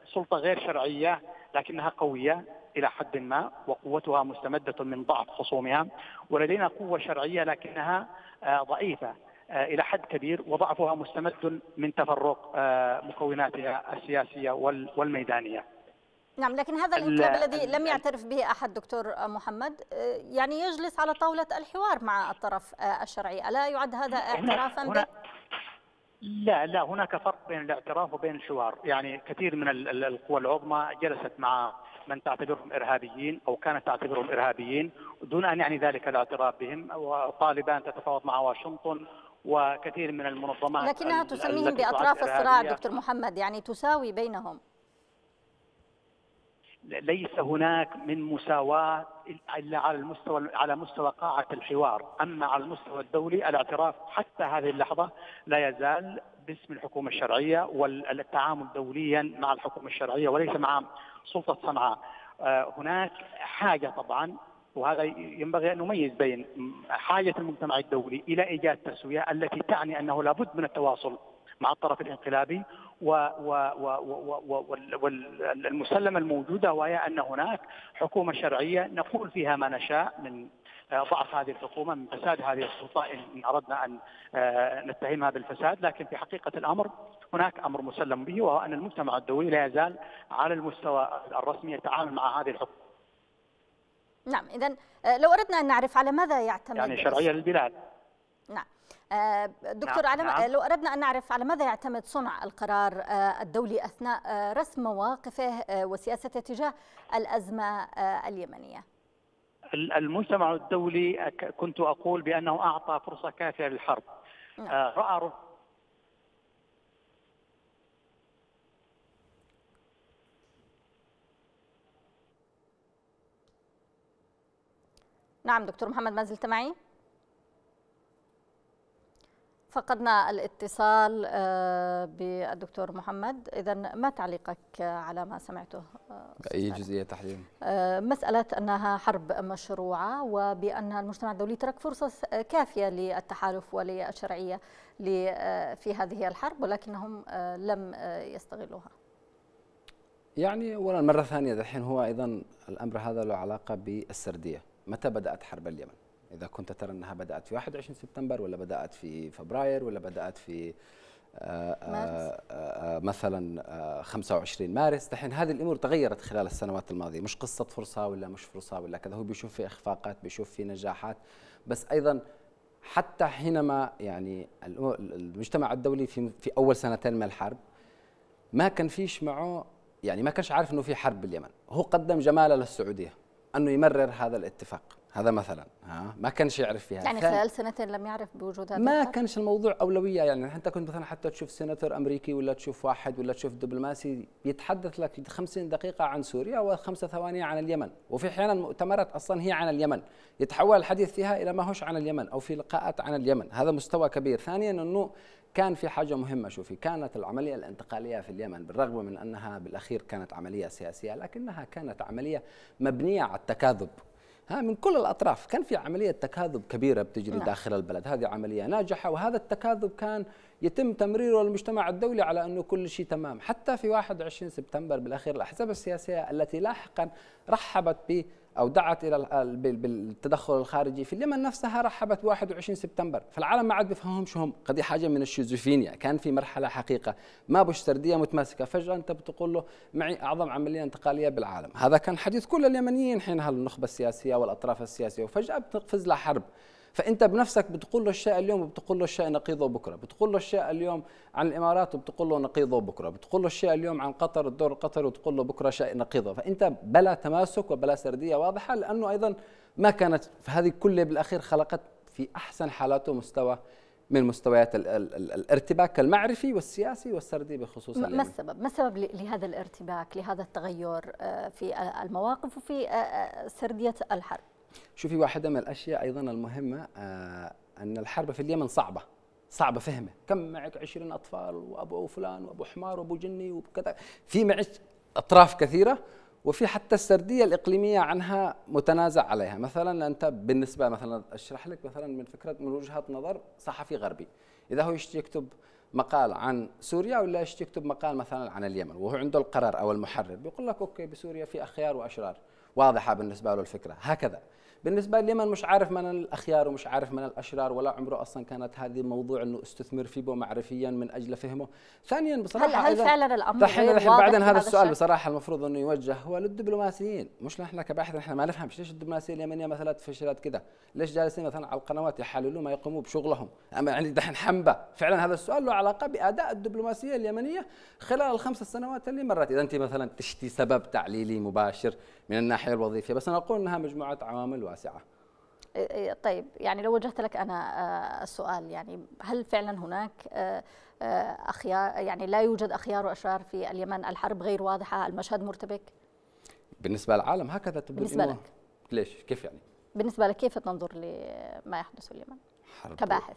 سلطه غير شرعيه لكنها قويه الى حد ما وقوتها مستمده من ضعف خصومها، ولدينا قوه شرعيه لكنها آه، ضعيفه آه، إلى حد كبير وضعفها مستمد من تفرق آه، مكوناتها السياسية والميدانية نعم لكن هذا الانقلاب الذي لم يعترف به أحد دكتور محمد آه، يعني يجلس على طاولة الحوار مع الطرف الشرعي ألا يعد هذا اعترافا به؟ لا لا هناك فرق بين الاعتراف وبين الحوار يعني كثير من القوى العظمى جلست مع من تعتبرهم ارهابيين او كانت تعتبرهم ارهابيين دون ان يعني ذلك الاعتراف بهم وطالبان تتفاوض مع واشنطن وكثير من المنظمات لكنها تسميهم بأطراف الصراع دكتور محمد يعني تساوي بينهم ليس هناك من مساواة إلا على المستوى على مستوى قاعة الحوار، أما على المستوى الدولي الاعتراف حتى هذه اللحظة لا يزال باسم الحكومة الشرعية والتعامل دوليا مع الحكومة الشرعية وليس مع سلطة صنعاء. آه، هناك حاجة طبعا وهذا ينبغي أن نميز بين حاجة المجتمع الدولي إلى إيجاد تسوية التي تعني أنه لابد من التواصل مع الطرف الانقلابي والمسلمة الموجودة وهي أن هناك حكومة شرعية نقول فيها ما نشاء من آه، ضعف هذه الحكومة من فساد هذه السلطة إن أردنا أن آه، نتهمها بالفساد لكن في حقيقة الأمر هناك أمر مسلم به وهو أن المجتمع الدولي لا يزال على المستوى الرسمي يتعامل مع هذه الحكومة نعم إذا آه، لو أردنا أن نعرف على ماذا يعتمد يعني شرعية للبلاد نعم آه، دكتور نعم. على نعم. آه، لو أردنا أن نعرف على ماذا يعتمد صنع القرار الدولي أثناء رسم مواقفه وسياسته تجاه الأزمة اليمنية المجتمع الدولي كنت أقول بأنه أعطى فرصة كافية للحرب نعم. رأى نعم دكتور محمد ما زلت معي فقدنا الاتصال آه، بالدكتور محمد اذا ما تعليقك آه، على ما سمعته آه، اي جزئيه تحديدا مساله انها حرب مشروعه وبان المجتمع الدولي ترك فرصه كافيه للتحالف وللشرعيه في هذه الحرب ولكنهم لم يستغلوها يعني اولا مره ثانيه دحين هو ايضا الامر هذا له علاقه بالسرديه متى بدأت حرب اليمن؟ إذا كنت ترى أنها بدأت في 21 سبتمبر ولا بدأت في فبراير ولا بدأت في آآ آه، آآ آه، آه، مثلا آآ 25 مارس دحين هذه الامور تغيرت خلال السنوات الماضيه مش قصه فرصه ولا مش فرصه ولا كذا هو بيشوف في اخفاقات بيشوف في نجاحات بس ايضا حتى حينما يعني المجتمع الدولي في في اول سنتين من الحرب ما كان فيش معه يعني ما كانش عارف انه في حرب باليمن هو قدم جماله للسعوديه انه يمرر هذا الاتفاق هذا مثلا ها ما كانش يعرف فيها يعني خلال سنتين لم يعرف بوجود هذا ما كانش الموضوع اولويه يعني انت كنت مثلا حتى تشوف سيناتور امريكي ولا تشوف واحد ولا تشوف دبلوماسي يتحدث لك 50 دقيقه عن سوريا وخمسة ثواني عن اليمن وفي احيانا مؤتمرات اصلا هي عن اليمن يتحول الحديث فيها الى ما هوش عن اليمن او في لقاءات عن اليمن هذا مستوى كبير ثانيا انه كان في حاجة مهمة شوفي كانت العملية الانتقالية في اليمن بالرغم من أنها بالأخير كانت عملية سياسية لكنها كانت عملية مبنية على التكاذب ها من كل الأطراف كان في عملية تكاذب كبيرة بتجري نعم. داخل البلد هذه عملية ناجحة وهذا التكاذب كان يتم تمريره للمجتمع الدولي على أنه كل شيء تمام حتى في 21 سبتمبر بالأخير الأحزاب السياسية التي لاحقا رحبت او دعت الى بالتدخل الخارجي في اليمن نفسها رحبت 21 سبتمبر فالعالم ما عاد بيفهمهمش هم قضيه حاجه من الشيزوفينيا كان في مرحله حقيقه ما بوش سرديه متماسكه فجاه انت بتقول له معي اعظم عمليه انتقاليه بالعالم هذا كان حديث كل اليمنيين حينها النخبه السياسيه والاطراف السياسيه وفجاه بتقفز لها حرب فانت بنفسك بتقول له الشيء اليوم وبتقول له الشيء نقيضه بكره بتقول له الشيء اليوم عن الامارات وبتقول له نقيضه بكره بتقول له الشيء اليوم عن قطر الدور القطري وتقول له بكره شيء نقيضه فانت بلا تماسك وبلا سرديه واضحه لانه ايضا ما كانت هذه كلها بالاخير خلقت في احسن حالاته مستوى من مستويات الارتباك المعرفي والسياسي والسردي بخصوص ما السبب؟ ما السبب لهذا الارتباك لهذا التغير آه، في المواقف وفي آه، آه، سرديه الحرب؟ شوفي واحدة من الأشياء أيضا المهمة آه، أن الحرب في اليمن صعبة صعبة فهمه كم معك عشرين أطفال وأبو فلان وأبو حمار وأبو جني وكذا في معك أطراف كثيرة وفي حتى السرديه الاقليميه عنها متنازع عليها مثلا انت بالنسبه مثلا اشرح لك مثلا من فكره من وجهه نظر صحفي غربي اذا هو يشتي يكتب مقال عن سوريا ولا يشتي يكتب مقال مثلا عن اليمن وهو عنده القرار او المحرر بيقول لك اوكي بسوريا في اخيار واشرار واضحه بالنسبه له الفكره هكذا بالنسبة لمن مش عارف من الأخيار ومش عارف من الأشرار ولا عمره أصلا كانت هذه موضوع أنه استثمر فيه معرفيا من أجل فهمه ثانيا بصراحة هل, هل فعلا الأمر غير واضح بعدين هذا السؤال بصراحة المفروض أنه يوجه هو للدبلوماسيين مش نحن كباحثين نحن ما نفهمش ليش الدبلوماسية اليمنية مثلا فشلت كذا ليش جالسين مثلا على القنوات يحللوا ما يقوموا بشغلهم أما يعني دحين حنبة فعلا هذا السؤال له علاقة بأداء الدبلوماسية اليمنية خلال الخمس سنوات اللي مرت إذا أنت مثلا تشتي سبب تعليلي مباشر من الناحيه الوظيفيه بس انا اقول انها مجموعه عوامل واسعه طيب يعني لو وجهت لك انا آه، السؤال يعني هل فعلا هناك آه، آه، اخيار يعني لا يوجد اخيار واشرار في اليمن الحرب غير واضحه المشهد مرتبك بالنسبه للعالم هكذا تبدو بالنسبه لك ليش كيف يعني بالنسبه لك كيف تنظر لما يحدث في اليمن حرب كباحث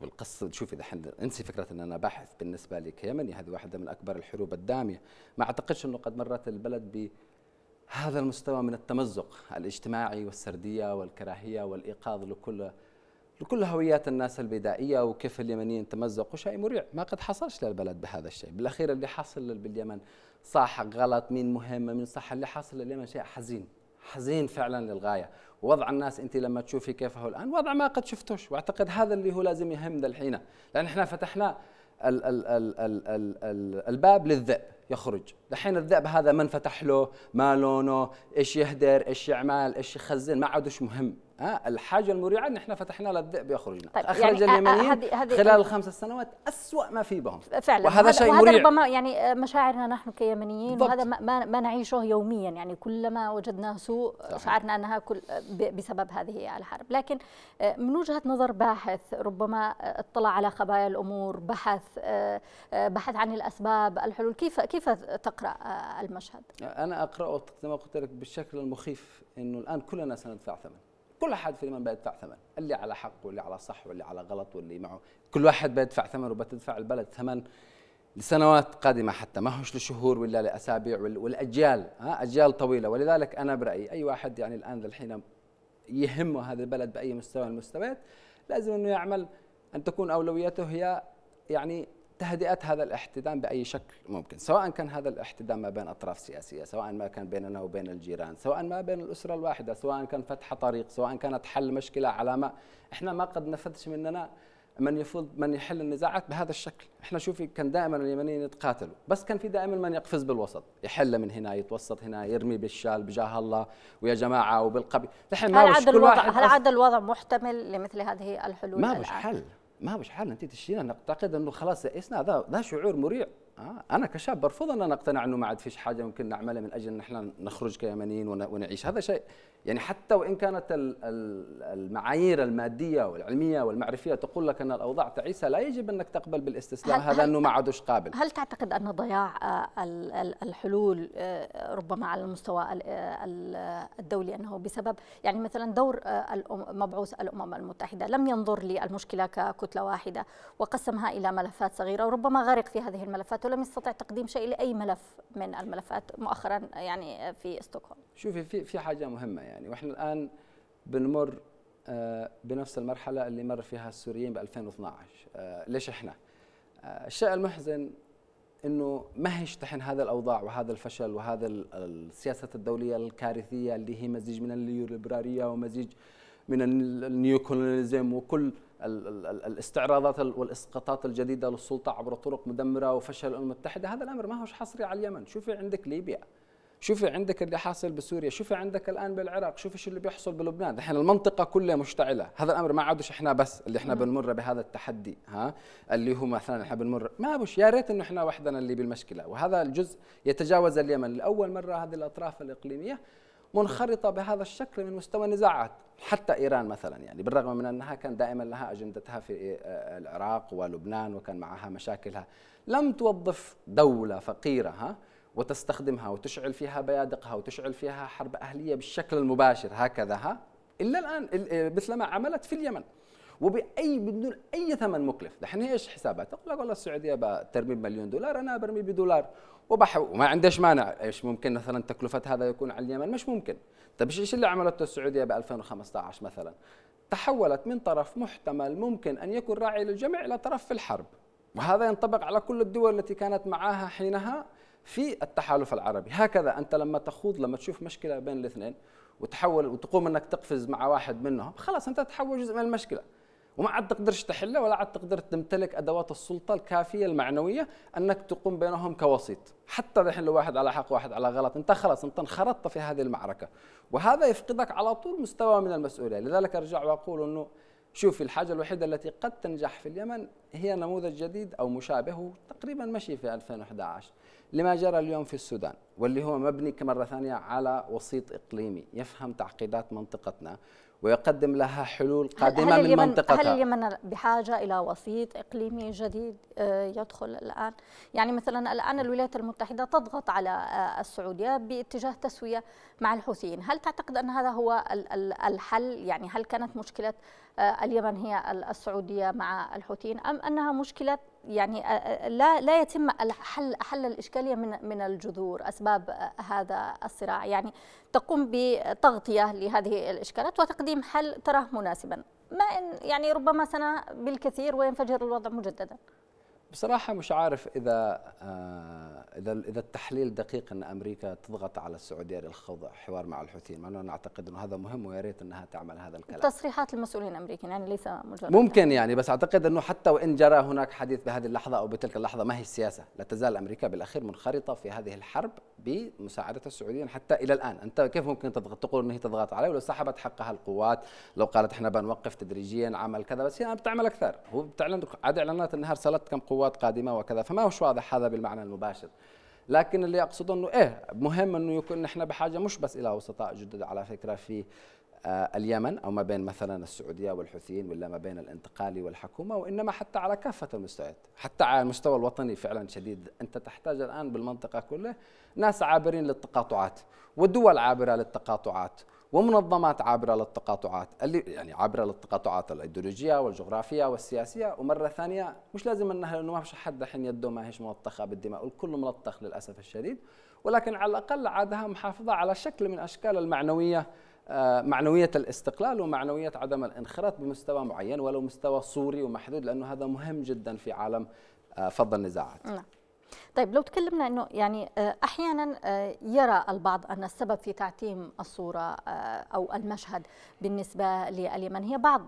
بالقصة شوفي دحين انسي فكرة ان انا باحث بالنسبة لي كيمني هذه واحدة من اكبر الحروب الدامية ما اعتقدش انه قد مرت البلد هذا المستوى من التمزق الاجتماعي والسرديه والكراهيه والايقاظ لكل لكل هويات الناس البدائيه وكيف اليمنيين تمزقوا شيء مريع ما قد حصلش للبلد بهذا الشيء بالاخير اللي حصل باليمن صح غلط مين مهم مين صح اللي حصل لليمن شيء حزين حزين فعلا للغايه وضع الناس انت لما تشوفي كيف هو الان وضع ما قد شفتوش واعتقد هذا اللي هو لازم يهمنا الحين لان احنا فتحنا الباب للذئب يخرج دحين الذئب هذا من فتح له ما لونه ايش يهدر ايش يعمل ايش يخزن ما عادش مهم آه الحاجه المريعه ان احنا فتحنا له الذئب يخرجنا طيب اخرج يعني آه، آه، اليمنيين خلال الخمس سنوات اسوا ما في بهم فعلا وهذا شيء مريع وهذا ربما يعني آه، مشاعرنا نحن كيمنيين وهذا ما, ما نعيشه يوميا يعني كلما وجدناه سوء شعرنا انها كل بسبب هذه الحرب لكن من وجهه نظر باحث ربما اطلع على خبايا الامور بحث بحث عن الاسباب الحلول كيف كيف تقرا المشهد انا اقراه كما قلت لك بالشكل المخيف انه الان كلنا سندفع ثمن كل احد في اليمن بيدفع ثمن اللي على حق واللي على صح واللي على غلط واللي معه كل واحد بيدفع ثمن وبتدفع البلد ثمن لسنوات قادمه حتى ما هوش لشهور ولا لاسابيع والاجيال ها اجيال طويله ولذلك انا برايي اي واحد يعني الان الحين يهمه هذا البلد باي مستوى من المستويات لازم انه يعمل ان تكون اولويته هي يعني تهدئة هذا الاحتدام بأي شكل ممكن سواء كان هذا الاحتدام ما بين أطراف سياسية سواء ما كان بيننا وبين الجيران سواء ما بين الأسرة الواحدة سواء كان فتح طريق سواء كانت حل مشكلة على ما إحنا ما قد نفذش مننا من يفوض من يحل النزاعات بهذا الشكل احنا شوفي كان دائما اليمنيين يتقاتلوا بس كان في دائما من يقفز بالوسط يحل من هنا يتوسط هنا يرمي بالشال بجاه الله ويا جماعه وبالقبي الحين ما هل عاد الوضع هل عاد الوضع محتمل لمثل هذه الحلول ما مش حل ما مش حال انت تشينا نعتقد انه خلاص يأسنا هذا هذا شعور مريع آه. انا كشاب برفض ان انا اقتنع انه ما عاد فيش حاجه ممكن نعملها من اجل ان احنا نخرج كيمنيين ونعيش هذا شيء يعني حتى وإن كانت المعايير المادية والعلمية والمعرفية تقول لك أن الأوضاع تعيسة لا يجب أنك تقبل بالاستسلام هذا أنه ما عادش قابل هل تعتقد أن ضياع آه، الحلول آه، ربما على المستوى آه، الدولي أنه بسبب يعني مثلا دور مبعوث الأمم المتحدة لم ينظر للمشكلة ككتلة واحدة وقسمها إلى ملفات صغيرة وربما غرق في هذه الملفات ولم يستطع تقديم شيء لأي ملف من الملفات مؤخرا يعني في ستوكهولم شوفي في في حاجه مهمه يعني واحنا الان بنمر آه، بنفس المرحله اللي مر فيها السوريين ب 2012 آه، ليش احنا آه، الشيء المحزن انه ما هيش تحن هذا الاوضاع وهذا الفشل وهذا السياسه الدوليه الكارثيه اللي هي مزيج من الليبراليه ومزيج من النيوكولونيزم وكل الاستعراضات والاسقاطات الجديده للسلطه عبر طرق مدمره وفشل الامم المتحده هذا الامر ما هوش حصري على اليمن شوفي عندك ليبيا شوفي عندك اللي حاصل بسوريا شوفي عندك الان بالعراق شوفي شو اللي بيحصل بلبنان الحين المنطقه كلها مشتعله هذا الامر ما عادش احنا بس اللي احنا بنمر بهذا التحدي ها اللي هو مثلا احنا بنمر ما بش يا ريت انه احنا وحدنا اللي بالمشكله وهذا الجزء يتجاوز اليمن لاول مره هذه الاطراف الاقليميه منخرطة بهذا الشكل من مستوى النزاعات حتى إيران مثلا يعني بالرغم من أنها كان دائما لها أجندتها في آه، العراق ولبنان وكان معها مشاكلها لم توظف دولة فقيرة ها وتستخدمها وتشعل فيها بيادقها وتشعل فيها حرب أهلية بالشكل المباشر هكذا ها إلا الآن آه، مثل ما عملت في اليمن وبأي بدون أي ثمن مكلف دحين إيش حسابات تقول لك والله السعودية بترمي بمليون دولار أنا برمي بدولار وبح وما عنديش مانع ايش ممكن مثلا تكلفة هذا يكون على اليمن مش ممكن طيب ايش اللي عملته السعودية ب 2015 مثلا تحولت من طرف محتمل ممكن أن يكون راعي للجميع إلى طرف في الحرب وهذا ينطبق على كل الدول التي كانت معاها حينها في التحالف العربي هكذا أنت لما تخوض لما تشوف مشكلة بين الاثنين وتحول وتقوم أنك تقفز مع واحد منهم خلاص أنت تحول جزء من المشكلة وما عاد تقدرش تحلها ولا عاد تقدر تمتلك ادوات السلطه الكافيه المعنويه انك تقوم بينهم كوسيط، حتى الحين لو واحد على حق واحد على غلط، انت خلاص انت انخرطت في هذه المعركه، وهذا يفقدك على طول مستوى من المسؤوليه، لذلك ارجع واقول انه شوفي الحاجه الوحيده التي قد تنجح في اليمن هي نموذج جديد او مشابه تقريبا مشي في 2011 لما جرى اليوم في السودان واللي هو مبني كمرة ثانية على وسيط إقليمي يفهم تعقيدات منطقتنا ويقدم لها حلول قادمة هل من منطقتها هل اليمن بحاجة إلى وسيط إقليمي جديد آه، يدخل الآن؟ يعني مثلا الآن الولايات المتحدة تضغط على آه، السعودية باتجاه تسوية مع الحوثيين هل تعتقد أن هذا هو الحل؟ يعني هل كانت مشكلة آه، اليمن هي السعوديه مع الحوثيين ام انها مشكله يعني آه، آه، لا لا يتم حل حل الاشكاليه من من الجذور اسباب هذا الصراع يعني تقوم بتغطيه لهذه الاشكالات وتقديم حل تراه مناسبا ما ان يعني ربما سنه بالكثير وينفجر الوضع مجددا بصراحة مش عارف إذا آه، إذا إذا التحليل دقيق أن أمريكا تضغط على السعودية للخوض حوار مع الحوثيين، مع أنه أنا أعتقد أنه هذا مهم ويا ريت أنها تعمل هذا الكلام. تصريحات المسؤولين الأمريكيين يعني ليس مجرد ممكن يعني بس أعتقد أنه حتى وإن جرى هناك حديث بهذه اللحظة أو بتلك اللحظة ما هي السياسة، لا تزال أمريكا بالأخير منخرطة في هذه الحرب بمساعدة السعوديين حتى إلى الآن، أنت كيف ممكن تضغط تقول أنه هي تضغط عليه ولو سحبت حقها القوات، لو قالت احنا بنوقف تدريجيا عمل كذا بس هي يعني بتعمل أكثر، هو بتعلن عاد إعلانات أنها أرسلت كم قوة قوات قادمه وكذا فما هوش واضح هذا بالمعنى المباشر لكن اللي اقصده انه ايه مهم انه يكون نحن بحاجه مش بس الى وسطاء جدد على فكره في آه اليمن او ما بين مثلا السعوديه والحوثيين ولا ما بين الانتقالي والحكومه وانما حتى على كافه المستويات، حتى على المستوى الوطني فعلا شديد، انت تحتاج الان بالمنطقه كلها ناس عابرين للتقاطعات والدول عابره للتقاطعات ومنظمات عابره للتقاطعات اللي يعني عابره للتقاطعات الايديولوجيه والجغرافيه والسياسيه ومره ثانيه مش لازم انها لانه ما فيش حد الحين يده ماهيش ملطخه بالدماء والكل ملطخ للاسف الشديد ولكن على الاقل عادها محافظه على شكل من اشكال المعنويه آه، معنوية الاستقلال ومعنوية عدم الانخراط بمستوى معين ولو مستوى صوري ومحدود لأنه هذا مهم جدا في عالم آه، فض النزاعات نعم. طيب لو تكلمنا انه يعني آه، احيانا آه، يرى البعض ان السبب في تعتيم الصوره آه، او المشهد بالنسبه لليمن هي بعض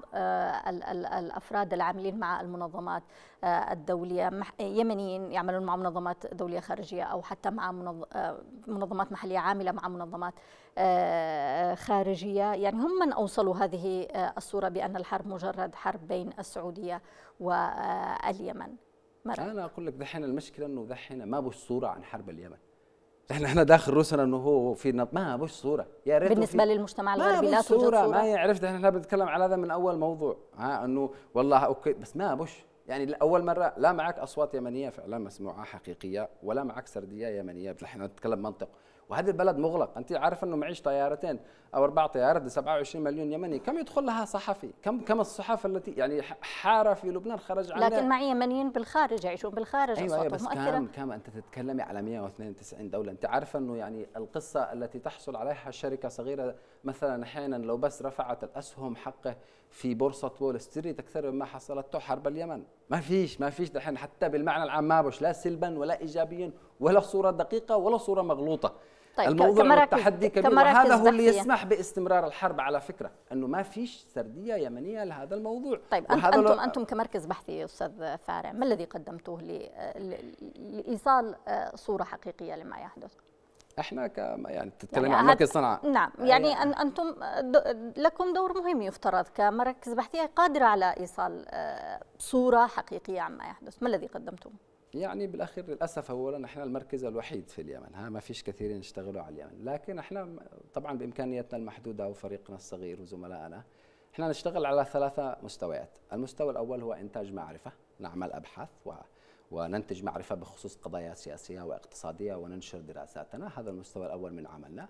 الافراد العاملين مع المنظمات الدوليه يمنيين يعملون مع منظمات دوليه خارجيه او حتى مع منظمات محليه عامله مع منظمات خارجيه يعني هم من اوصلوا هذه الصوره بان الحرب مجرد حرب بين السعوديه واليمن مرض انا اقول لك دحين المشكله انه دحين ما بوش صوره عن حرب اليمن احنا احنا داخل روسنا انه هو في نط ما بوش صوره يا ريت بالنسبه في... للمجتمع الغربي لا توجد صوره ما يعرف احنا بنتكلم على هذا من اول موضوع ها انه والله اوكي بس ما بوش يعني اول مره لا معك اصوات يمنيه فعلا مسموعه حقيقيه ولا معك سرديه يمنيه احنا نتكلم منطق وهذا البلد مغلق انت عارف انه معيش طيارتين او اربع طيارات ل 27 مليون يمني كم يدخل لها صحفي كم كم الصحف التي يعني حاره في لبنان خرج عنها لكن معي يمنيين بالخارج يعيشون بالخارج ايوه أيوة بس مؤثرة. كم كم انت تتكلمي على 192 دوله انت عارفه انه يعني القصه التي تحصل عليها شركه صغيره مثلا احيانا لو بس رفعت الاسهم حقه في بورصه وول ستريت اكثر مما حصلته حرب اليمن ما فيش ما فيش دحين حتى بالمعنى العام ما بوش لا سلبا ولا ايجابيا ولا صوره دقيقه ولا صوره مغلوطه طيب الموضوع كمراكز كبير وهذا هو اللي يسمح باستمرار الحرب على فكره انه ما فيش سرديه يمنيه لهذا الموضوع طيب انتم لو... انتم كمركز بحثي استاذ فارع ما الذي قدمتوه ل... لايصال آه، صوره حقيقيه لما يحدث؟ احنا ك يعني تتكلم يعني عن مركز صنعاء نعم يعني أي... أيوة. انتم لكم دور مهم يفترض كمراكز بحثيه قادره على ايصال آه، صوره حقيقيه عما يحدث ما الذي قدمتوه؟ يعني بالاخير للاسف اولا نحن المركز الوحيد في اليمن ها ما فيش كثيرين يشتغلوا على اليمن لكن احنا طبعا بامكانياتنا المحدوده وفريقنا الصغير وزملائنا احنا نشتغل على ثلاثه مستويات المستوى الاول هو انتاج معرفه نعمل ابحاث و وننتج معرفة بخصوص قضايا سياسية واقتصادية وننشر دراساتنا هذا المستوى الأول من عملنا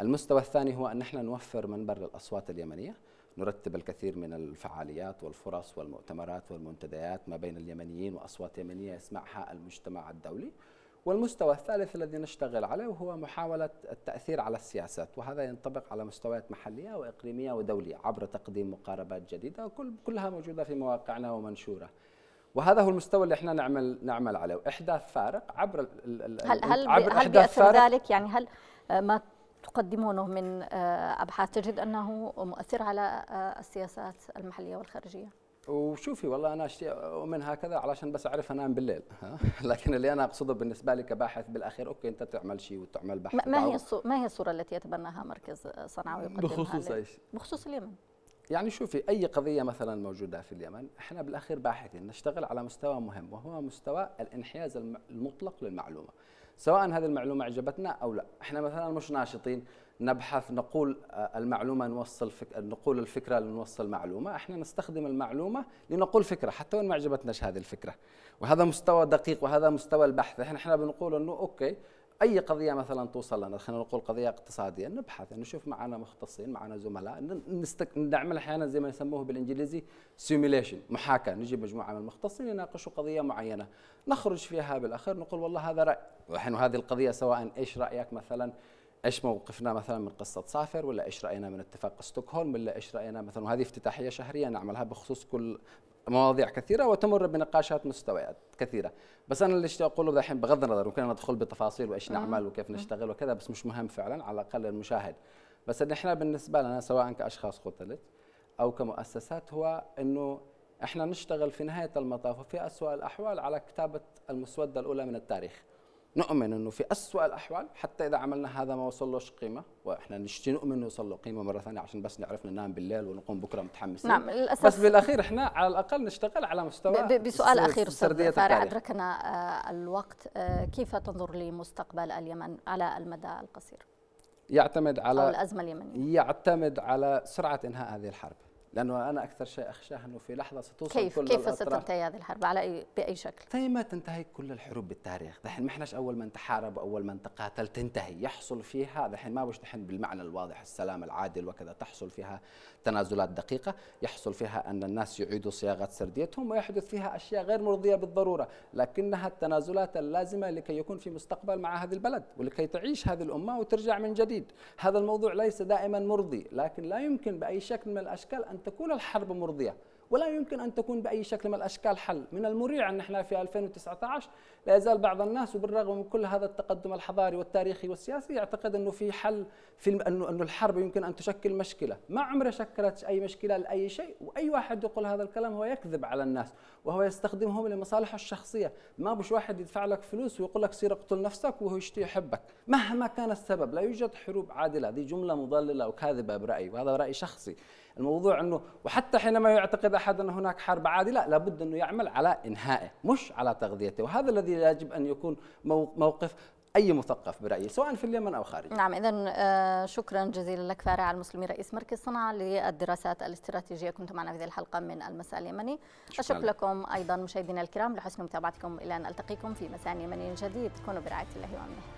المستوى الثاني هو أن نحن نوفر منبر للأصوات اليمنية نرتب الكثير من الفعاليات والفرص والمؤتمرات والمنتديات ما بين اليمنيين وأصوات يمنية يسمعها المجتمع الدولي والمستوى الثالث الذي نشتغل عليه هو محاولة التأثير على السياسات وهذا ينطبق على مستويات محلية وإقليمية ودولية عبر تقديم مقاربات جديدة كلها موجودة في مواقعنا ومنشورة وهذا هو المستوى اللي احنا نعمل نعمل عليه احداث فارق عبر ال ال هل هل عبر هل بيأثر ذلك يعني هل ما تقدمونه من آه، ابحاث تجد انه مؤثر على آه، السياسات المحليه والخارجيه؟ وشوفي والله انا اؤمن هكذا علشان بس اعرف انام بالليل لكن اللي انا اقصده بالنسبه لي كباحث بالاخير اوكي انت تعمل شيء وتعمل بحث ما هي ما هي الصوره التي يتبناها مركز صنعاء بخصوص ايش؟ بخصوص اليمن يعني شوفي اي قضيه مثلا موجوده في اليمن احنا بالاخير باحثين نشتغل على مستوى مهم وهو مستوى الانحياز المطلق للمعلومه سواء هذه المعلومه عجبتنا او لا احنا مثلا مش ناشطين نبحث نقول آه، المعلومه نوصل فك... نقول الفكره لنوصل معلومه احنا نستخدم المعلومه لنقول فكره حتى وان ما عجبتناش هذه الفكره وهذا مستوى دقيق وهذا مستوى البحث احنا احنا بنقول انه اوكي اي قضيه مثلا توصل لنا خلينا نقول قضيه اقتصاديه نبحث يعني نشوف معنا مختصين معنا زملاء نستك... نعمل احيانا زي ما يسموه بالانجليزي سيميليشن محاكاه نجيب مجموعه من المختصين يناقشوا قضيه معينه نخرج فيها بالاخير نقول والله هذا راي وحين هذه القضيه سواء ايش رايك مثلا ايش موقفنا مثلا من قصه صافر ولا ايش راينا من اتفاق ستوكهولم ولا ايش راينا مثلا وهذه افتتاحيه شهريه نعملها بخصوص كل مواضيع كثيره وتمر بنقاشات مستويات كثيره بس انا اللي اشتي اقوله الحين بغض النظر ممكن ندخل بتفاصيل وايش نعمل وكيف نشتغل وكذا بس مش مهم فعلا على الاقل المشاهد بس ان احنا بالنسبه لنا سواء كاشخاص قتلت او كمؤسسات هو انه احنا نشتغل في نهايه المطاف وفي اسوء الاحوال على كتابه المسوده الاولى من التاريخ نؤمن انه في اسوء الاحوال حتى اذا عملنا هذا ما وصلوش قيمه واحنا نشتي نؤمن انه يوصل له قيمه مره ثانيه عشان بس نعرف ننام بالليل ونقوم بكره متحمسين نعم للاسف بس بالاخير احنا على الاقل نشتغل على مستوى بسؤال اخير استاذ فارع ادركنا آه، الوقت آه، كيف تنظر لمستقبل اليمن على المدى القصير؟ يعتمد على أو الازمه اليمنيه يعتمد على سرعه انهاء هذه الحرب لانه انا اكثر شيء اخشاه انه في لحظه ستوصل كيف كل كيف ستنتهي هذه الحرب على اي باي شكل؟ زي ما تنتهي كل الحروب بالتاريخ، دحين ما احناش اول من تحارب اول من تقاتل تنتهي يحصل فيها دحين ما بش دحين بالمعنى الواضح السلام العادل وكذا تحصل فيها تنازلات دقيقه، يحصل فيها ان الناس يعيدوا صياغه سرديتهم ويحدث فيها اشياء غير مرضيه بالضروره، لكنها التنازلات اللازمه لكي يكون في مستقبل مع هذه البلد ولكي تعيش هذه الامه وترجع من جديد، هذا الموضوع ليس دائما مرضي، لكن لا يمكن باي شكل من الاشكال ان أن تكون الحرب مرضية ولا يمكن أن تكون بأي شكل من الأشكال حل من المريع أن احنا في 2019 لا يزال بعض الناس وبالرغم من كل هذا التقدم الحضاري والتاريخي والسياسي يعتقد أنه في حل في أنه أنه الحرب يمكن أن تشكل مشكلة ما عمرها شكلت أي مشكلة لأي شيء وأي واحد يقول هذا الكلام هو يكذب على الناس وهو يستخدمهم لمصالحه الشخصية ما بش واحد يدفع لك فلوس ويقول لك سير اقتل نفسك وهو يشتي يحبك مهما كان السبب لا يوجد حروب عادلة هذه جملة مضللة وكاذبة برأيي وهذا رأي شخصي الموضوع انه وحتى حينما يعتقد احد ان هناك حرب عادي لا لابد انه يعمل على انهائه مش على تغذيته وهذا الذي يجب ان يكون موقف اي مثقف برايي سواء في اليمن او خارج نعم اذا آه، شكرا جزيلا لك فارع المسلمي رئيس مركز صنعاء للدراسات الاستراتيجيه كنت معنا في هذه الحلقه من المساء اليمني اشكر لكم ايضا مشاهدينا الكرام لحسن متابعتكم الى ان التقيكم في مساء يمني جديد كونوا برعايه الله وامنه